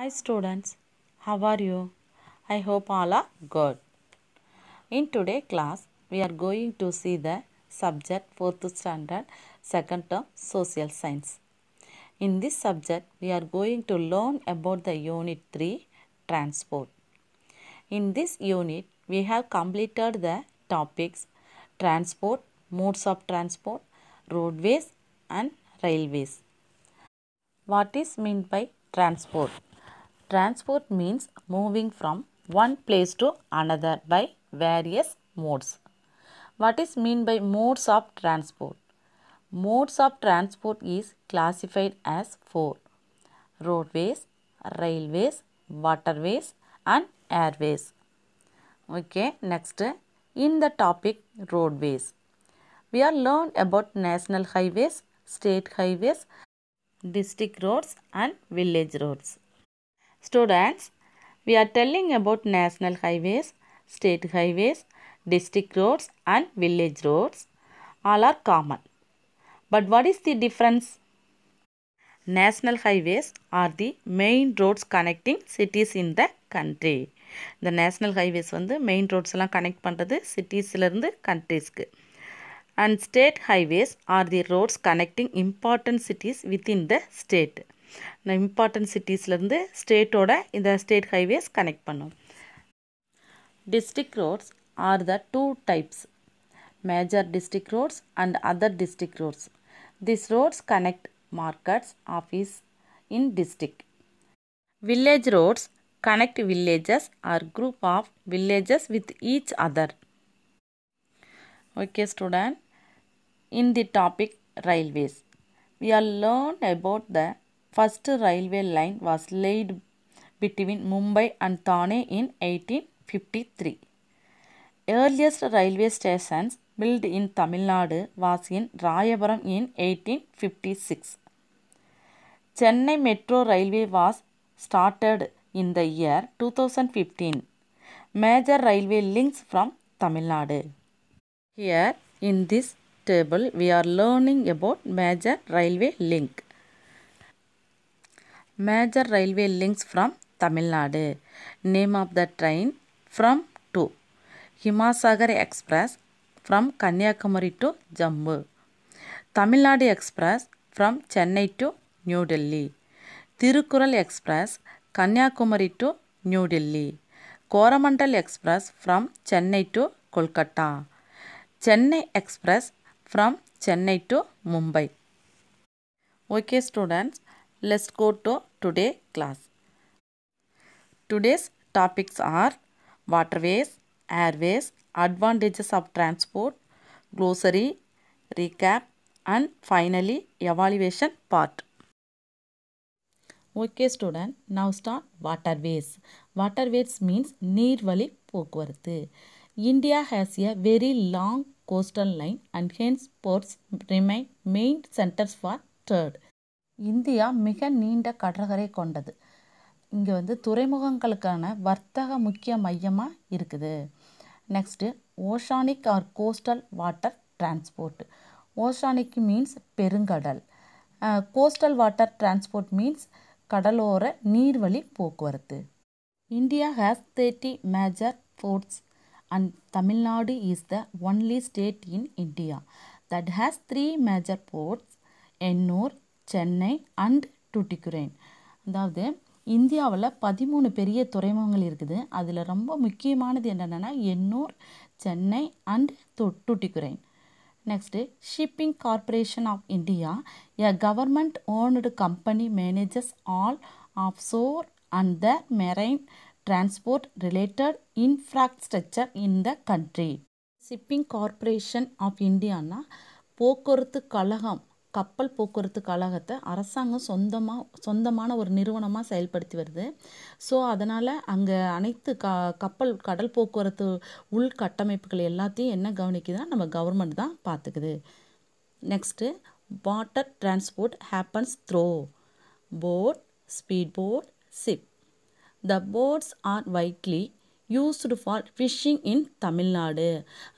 Hi students, how are you? I hope all are good. In today's class, we are going to see the subject 4th standard second term social science. In this subject, we are going to learn about the unit 3 transport. In this unit, we have completed the topics transport, modes of transport, roadways and railways. What is meant by transport? Transport means moving from one place to another by various modes. What is mean by modes of transport? Modes of transport is classified as four. Roadways, railways, waterways and airways. Okay, next in the topic roadways. We are learned about national highways, state highways, district roads and village roads. Students, we are telling about national highways, state highways, district roads and village roads. All are common. But what is the difference? National highways are the main roads connecting cities in the country. The national highways இந்த national highways வந்து connect ரோட்ஸ்லாம் cities in the country. And state highways are the roads connecting important cities within the state important cities important சிட்டிஸ்லேருந்து in the state highways connect பண்ணும் district roads are the two types major district roads and other district roads. These roads connect markets, office in district. Village roads connect villages or group of villages with each other. Okay student, in the topic railways, we are learned about the First railway line was laid between Mumbai and Thane in 1853. Earliest railway stations built in Tamil Nadu was in Rayabaram in 1856. Chennai Metro Railway was started in the year 2015. Major railway links from Tamil Nadu. Here in this table we are learning about major railway link. major railway links from Tamil Nadu. Name of the train from to Himasagar Express from Kanyakumari to Jammu. Tamil Nadu Express from Chennai to New Delhi. Thirukural Express Kanyakumari to New Delhi. Coromandel Express from Chennai to Kolkata. Chennai Express from Chennai to Mumbai. Okay students, Let's go to today class. Today's topics are waterways, airways, advantages of transport, glossary, recap and finally evaluation part. Okay student now start waterways waterways means நீர்வழி போக்குவரத்து india has a very long coastal line and hence ports remain main centers for trade India மிக நீண்ட கடற்கரை கொண்டது இங்கே வந்து துறைமுகங்களுக்கான வர்த்தக முக்கிய மையமாக இருக்குது next oceanic or coastal water transport oceanic means பெருங்கடல் கோஸ்டல் வாட்டர் டிரான்ஸ்போர்ட் மீன்ஸ் கடலோர நீர்வழி போக்குவரத்து India has thirty major ports and Tamil Nadu is the only state in India that has three major ports Ennore Chennai and Tuticorin அதாவது இந்தியாவில் பதிமூணு பெரிய துறைமுகங்கள் இருக்குது அதில் ரொம்ப முக்கியமானது என்னென்னா எண்ணூர் சென்னை அண்ட் து Tuticorin next shipping corporation of India a government owned company managers all of shore and the marine transport related infrastructure in the country shipping corporation of indiana போக்குவரத்து கழகம் கப்பல் போக்குவரத்து கழகத்தை அரசாங்கம் சொந்தமாக சொந்தமான ஒரு நிறுவனமாக செயல்படுத்தி வருது ஸோ அதனால் அங்கே அனைத்து க கப்பல் கடல் போக்குவரத்து உள்கட்டமைப்புகள் எல்லாத்தையும் என்ன கவனிக்குதுன்னா நம்ம கவர்மெண்ட் தான் பார்த்துக்குது next water transport happens through boat speed boat ship the boats are widely used for fishing in Tamil Nadu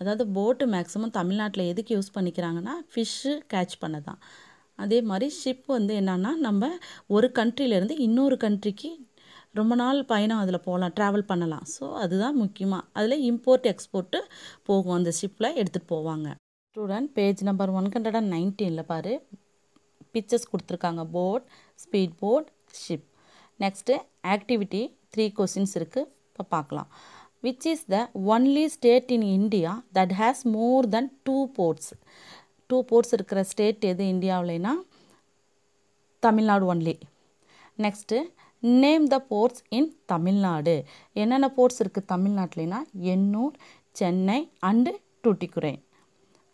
அதாவது போட்டு மேக்ஸிமம் தமிழ்நாட்டில் எதுக்கு யூஸ் பண்ணிக்கிறாங்கன்னா ஃபிஷ்ஷு கேட்ச் பண்ண தான் அதே மாதிரி ஷிப் வந்து என்னென்னா நம்ம ஒரு கண்ட்ரிலேருந்து இன்னொரு கண்ட்ரிக்கு ரொம்ப நாள் பயணம் அதில் போகலாம் ட்ராவல் பண்ணலாம் ஸோ அதுதான் முக்கியமாக அதில் இம்போர்ட் எக்ஸ்போர்ட்டு போகும் அந்த ஷிப்பில் எடுத்துகிட்டு போவாங்க student page number one hundred and நைன்டீனில் பாரு பிக்சர்ஸ் கொடுத்துருக்காங்க boat speed boat ship next activity three questions இருக்குது இப்போ பார்க்கலாம் which is the only state in India that has more than two ports two ports இருக்கிற ஸ்டேட் எது இந்தியாவிலனா Tamil Nadu only next name the ports in Tamil Nadu என்னென்ன ports இருக்குது தமிழ்நாட்டிலனா Ennore Chennai and Tuticorin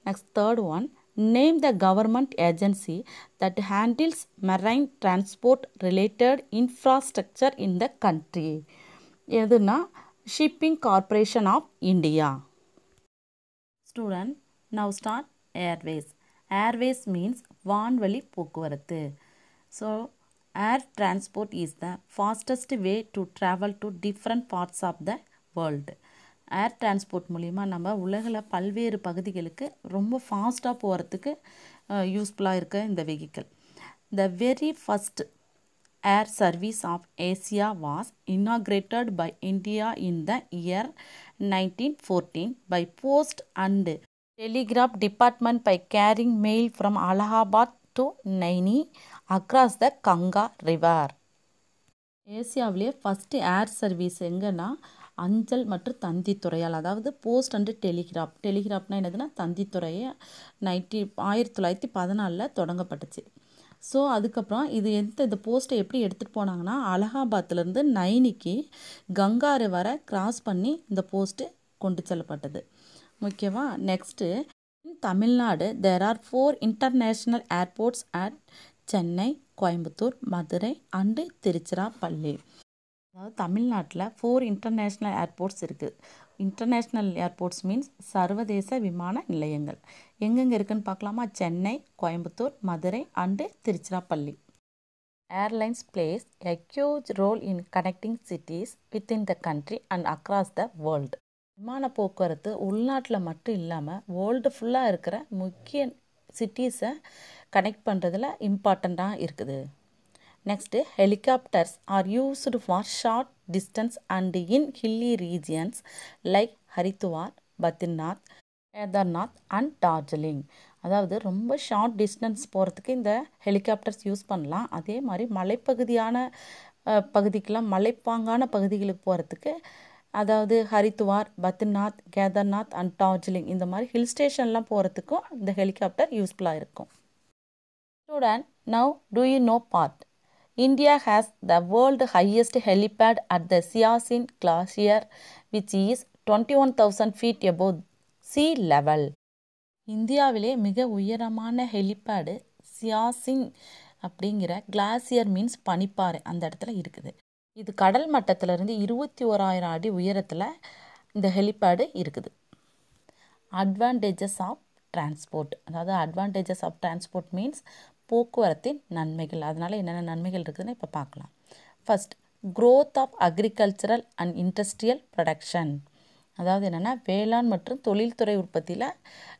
next third one name the government agency that handles marine transport related infrastructure in the country எதுனா shipping corporation of India student now start airways airways means வான்வழி போக்குவரத்து so air transport is the fastest way to travel to different parts of the world air transport மூலிமா நம்ம உலகில் பல்வேறு பகுதிகளுக்கு ரொம்ப ஃபாஸ்ட்டாக போகிறதுக்கு யூஸ்ஃபுல்லாக இருக்க இந்த vehicle the very first Air Service of Asia was inaugurated by India in the year 1914 by post and telegraph department by carrying mail from Allahabad to Naini across the Ganga River. ஏசியாவிலே first air service எங்கன்னா அஞ்சல் மற்றும் தந்தி துறையால் அதாவது post and telegraph டெலிகிராஃப்னால் என்னதுன்னா தந்தி துறையை ninety ஆயிரத்தி தொள்ளாயிரத்தி பதினாலில் தொடங்கப்பட்டுச்சு ஸோ அதுக்கப்புறம் இது எந்த இந்த போஸ்ட்டை எப்படி எடுத்துகிட்டு போனாங்கன்னா அலகாபாத்துலேருந்து நைனிக்கு கங்காறு வர கிராஸ் பண்ணி இந்த போஸ்ட்டு கொண்டு செல்லப்பட்டது முக்கியமாக next Tamil Nadu there are four international airports at Chennai Coimbatore Madurai and Tiruchirappalli அதாவது தமிழ்நாட்டில் ஃபோர் இன்டர்நேஷ்னல் ஏர்போர்ட்ஸ் இருக்குது இன்டர்நேஷ்னல் ஏர்போர்ட்ஸ் மீன்ஸ் சர்வதேச விமான நிலையங்கள் எங்கெங்கே இருக்குதுன்னு பார்க்கலாமா Chennai Coimbatore Madurai and Tiruchirappalli airlines plays a huge role in connecting cities within the country and across the world விமான போக்குவரத்து உள்நாட்டில் மட்டும் இல்லாமல் வேர்ல்டு ஃபுல்லாக இருக்கிற முக்கிய சிட்டிஸை கனெக்ட் பண்ணுறதுல இம்பார்ட்டண்ட்டாக இருக்குது next helicopters are used for short distance and in hilly regions like Haridwar Badrinath Kedarnath and Darjeeling அதாவது ரொம்ப ஷார்ட் டிஸ்டன்ஸ் போகிறதுக்கு இந்த ஹெலிகாப்டர்ஸ் யூஸ் பண்ணலாம் அதே மாதிரி மலைப்பகுதியான பகுதிக்கெலாம் மலைப்பாங்கான பகுதிகளுக்கு போகிறதுக்கு அதாவது ஹரித்துவார் பத்ரிநாத் கேதார்நாத் அண்ட் டார்ஜிலிங் இந்த மாதிரி ஹில் ஸ்டேஷன்லாம் போகிறதுக்கும் இந்த ஹெலிகாப்டர் யூஸ்ஃபுல்லாக இருக்கும் student now do you know part India the world highest helipad at the Siachen glacier which is twenty one thousand feet above sea level இந்தியாவிலே மிக உயரமான ஹெலிபேடு சியாசிங் அப்படிங்கிற கிளாசியர் மீன்ஸ் பனிப்பாறை அந்த இடத்துல இருக்குது இது கடல் மட்டத்திலிருந்து இருபத்தி ஓராயிரம் அடி உயரத்தில் இந்த ஹெலிபேடு இருக்குது அட்வான்டேஜஸ் ஆஃப் டிரான்ஸ்போர்ட் அதாவது அட்வான்டேஜஸ் ஆஃப் டிரான்ஸ்போர்ட் மீன்ஸ் போக்குவரத்தின் நன்மைகள் அதனால் என்னென்ன நன்மைகள் இருக்குதுன்னு இப்போ பார்க்கலாம் first growth of agricultural and industrial production அதாவது என்னென்னா வேளாண் மற்றும் தொழில்துறை உற்பத்தியில்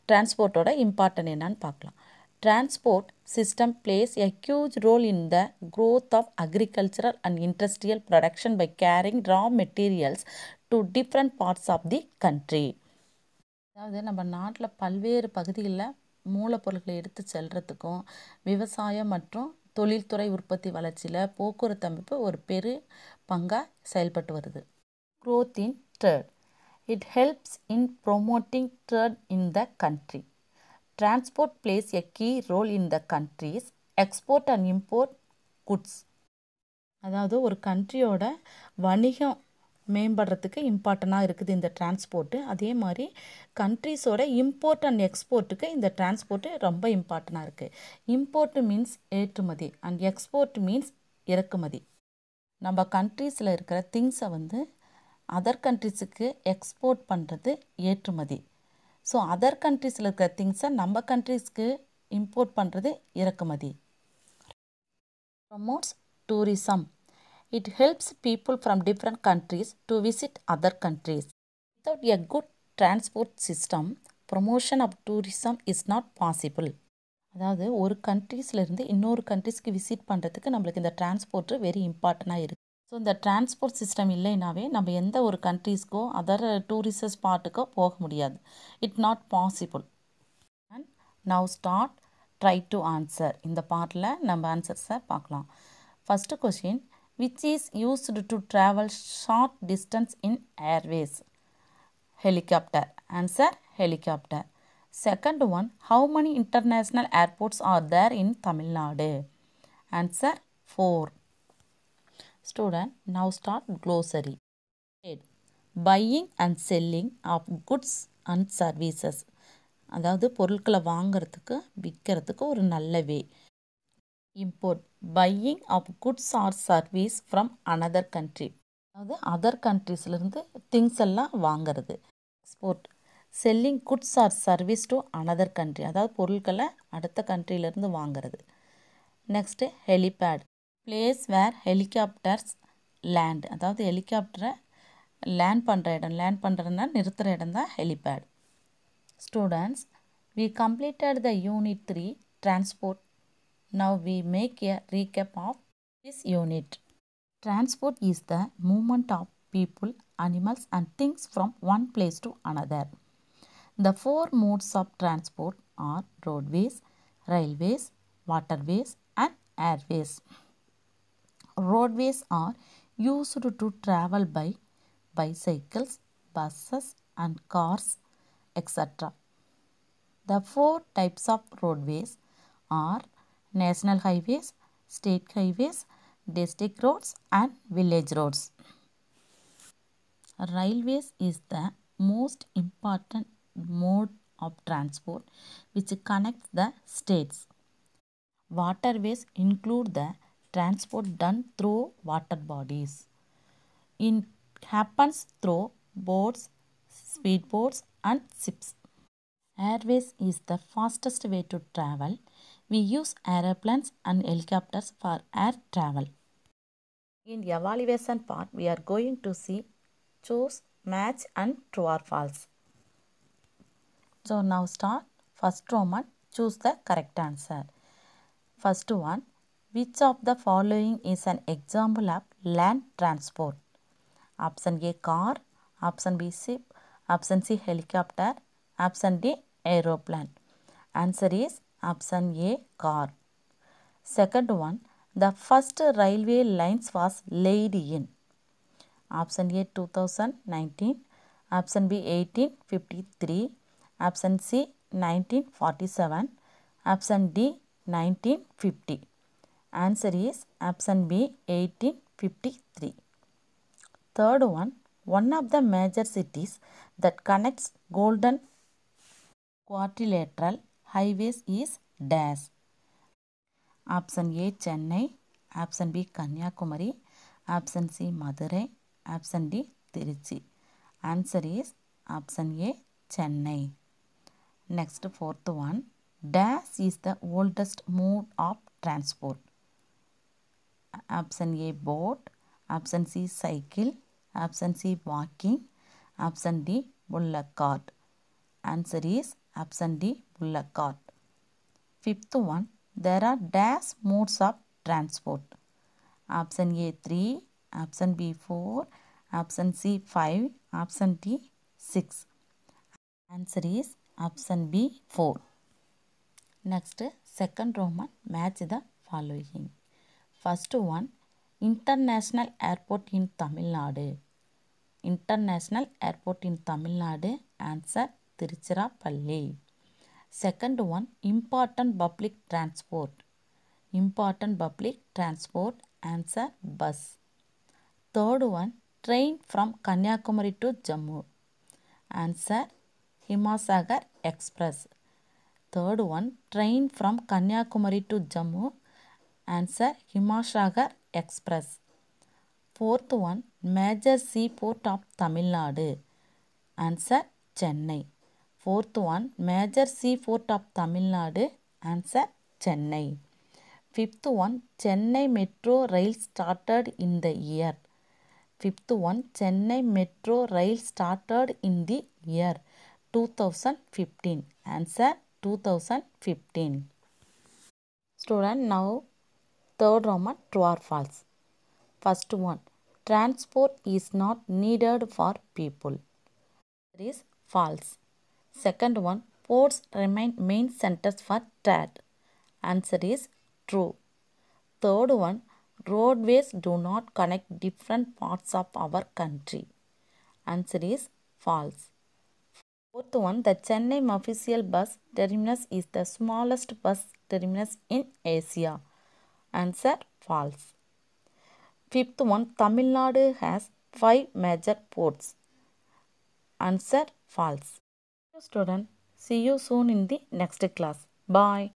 டிரான்ஸ்போர்ட்டோட இம்பார்ட்டன் என்னன்னு பார்க்கலாம் transport system plays a huge role in the growth of agricultural and industrial production by carrying raw materials to different parts of the country அதாவது நம்ம நாட்டில் பல்வேறு பகுதிகளில் மூலப்பொருட்களை எடுத்து செல்கிறதுக்கும் விவசாயம் மற்றும் தொழில்துறை உற்பத்தி வளர்ச்சியில் போக்குவரத்து அமைப்பு ஒரு பெரு பங்காக செயல்பட்டு வருது growth in trade it helps in promoting trade in the country transport plays a key role in the country's export and import goods அதாவது ஒரு கண்ட்ரியோட வணிகம் மேம்படுறதுக்கு இம்பார்ட்டண்டாக இருக்குது இந்த டிரான்ஸ்போர்ட்டு அதே மாதிரி கண்ட்ரிஸோட இம்போர்ட் அண்ட் எக்ஸ்போர்ட்டுக்கு இந்த டிரான்ஸ்போர்ட்டு ரொம்ப இம்பார்ட்டனாக இருக்குது இம்போர்ட்டு மீன்ஸ் ஏற்றுமதி அண்ட் எக்ஸ்போர்ட் மீன்ஸ் இறக்குமதி நம்ம கண்ட்ரீஸில் இருக்கிற திங்ஸை வந்து அதர் கண்ட்ரிஸுக்கு எக்ஸ்போர்ட் பண்ணுறது ஏற்றுமதி ஸோ அதர் கண்ட்ரிஸில் இருக்கிற திங்ஸை நம்ம கண்ட்ரிஸ்க்கு இம்போர்ட் பண்ணுறது இறக்குமதி promotes tourism it helps people from different countries to visit other countries without a good transport system promotion of tourism is not possible அதாவது ஒரு கண்ட்ரீஸ்லேருந்து இன்னொரு கண்ட்ரிஸ்க்கு விசிட் பண்ணுறதுக்கு நம்மளுக்கு இந்த டிரான்ஸ்போர்ட்டு வெரி இம்பார்ட்டண்ட்டாக இருக்குது ஸோ இந்த டிரான்ஸ்போர்ட் சிஸ்டம் இல்லைனாவே நம்ம எந்த ஒரு கண்ட்ரீஸ்க்கோ அதர் டூரிஸ்ட் ஸ்பாட்டுக்கோ போக முடியாது it not possible and now start try to answer இந்த பாட்டில் நம்ம ஆன்சர்ஸை பார்க்கலாம் first question which is used to travel short distance in airways helicopter answer helicopter second one how many international airports are there in Tamil Nadu answer four Student, now start glossary. Buying and selling of goods and services அதாவது பொருட்களை வாங்கிறதுக்கு விற்கிறதுக்கு ஒரு நல்ல way import buying of goods or service from another country அதாவது other கண்ட்ரிஸ்லேருந்து things எல்லாம் வாங்கிறது export selling goods or service to another country அதாவது பொருட்களை அடுத்த கண்ட்ரியிலேருந்து வாங்கிறது next helipad place where helicopters land அதாவது ஹெலிகாப்டரை லேண்ட் பண்ணுற இடம் லேண்ட் பண்ணுறதுனா நிறுத்துகிற இடம் தான் helipad students we completed the unit three transport now we make a recap of this unit transport is the movement of people animals and things from one place to another the four modes of transport are roadways railways waterways and airways roadways are used to travel by bicycles, buses and cars etc. The four types of roadways are national highways, state highways, district roads and village roads. Railways is the most important mode of transport which connects the states. Waterways include the transport done through water bodies. It happens through boats, speedboats and ships. Airways is the fastest way to travel. We use aeroplanes and helicopters for air travel. In the evaluation part, we are going to see choose, match and true or false. So now start first Roman, choose the correct answer. First one, which of the following is an example of land transport? Option A car, option B ship, option C helicopter, option D aeroplane. Answer is option A car. Second one, the first railway lines was laid in. Option A 2019, option B 1853, option C 1947, option D 1950. Answer is option B 1853. Third one, one of the major cities that connects golden quadrilateral highways is dash. Option A Chennai, option B Kanyakumari, option C Madurai, option D Tiruchi. Answer is option A Chennai. Next fourth one, dash is the oldest mode of transport. Option A boat option C cycle option C walking option D bullet car answer is option D bullet car fifth one there are dash modes of transport option A three option B four option C five option D six answer is option B four next second roman match the following first one international airport in Tamil Nadu international airport in Tamil Nadu answer Tiruchirappalli second one important public transport important public transport answer bus third one train from Kanyakumari to Jammu answer Himasagar express third one train from Kanyakumari to Jammu Answer Himashagar Express. Fourth one Major Seaport of Tamil Nadu. Answer Chennai. Fourth one Major Seaport of Tamil Nadu. Answer Chennai. Fifth one Chennai Metro Rail started in the year. Fifth one Chennai Metro Rail started in the year 2015. Answer 2015. Student now Third Roman true or false. First one transport is not needed for people. That is false. Second one ports remain main centers for trade. Answer is true. Third one roadways do not connect different parts of our country. Answer is false. Fourth one, the Chennai official bus terminus is the smallest bus terminus in Asia. Answer false. Fifth one Tamil Nadu has five major ports. Answer false. Student, see you soon in the next class. Bye.